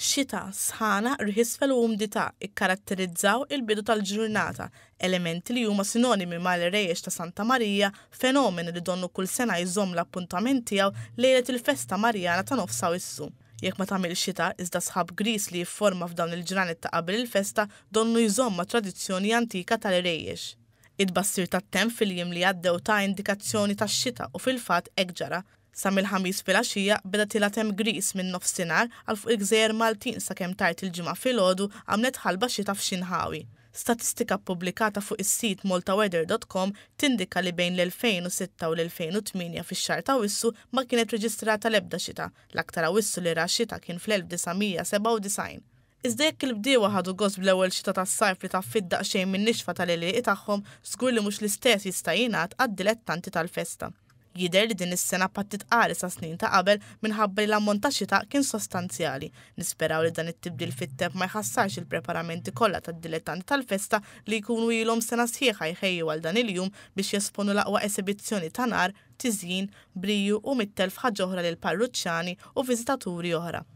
xita, sħana, rħisfel u umdita ikkaratterizzaw il-bidu tal-ġurnata, elementi li huma sinonimi mal l ta' Santa Marija, fenomen li donnu kull sena jżomm l-appuntament tiegħu lejlet il-festa Marjana ta' nofsa issu. Jekk ma tagħmel xita, iżda sħab gris li jifforma f'dawn il-ġranet ta' qabel il-festa donnu jżomm ma' tradizzjoni antika tal-rejjex. Id-bassir tat-temp fil-jiem li għaddew ta' indikazzjoni tax-xita u fil-fatt ekġara Sam il-ħamis fil-axija beda tilatem gris minn nofsinar għal fuq il-gżejjer Maltin sa kem tajt il-ġimgħa fil-ħodu għamlet ħalba xita f'xinħawi. Statistika publikata fuq is-sit multaweather.com tindika li bejn l-2006 u l-2008 fix-xar ta' wissu ma kienet reġistrata l-ebda xita, l-aktar wissu li ra xita kien fl-1997. Iżda jekk il-bdiewa ħadu għoz bl-ewwel xita tas-sajf li fidda xejn min-nixfa tal li tagħhom, żgur li mhux l-istess jista' jingħad għad-dilettanti tal-festa. Jider li din is-sena pattit qari sa snin ta' qabel minħabba li l-ammont ta' xita kien sostanzjali. Nisperaw li dan it-tibdil fit-teb ma jħassarx il-preparamenti kollha tad-dilettanti tal-festa li jkunu ilhom sena sħiħa jħejju għal dan il-jum biex jesponu l-aqwa esibizzjoni ta' nar, tiżjin, briju u mittel fħaġġa oħra lil parruċċani u viżitaturi oħra.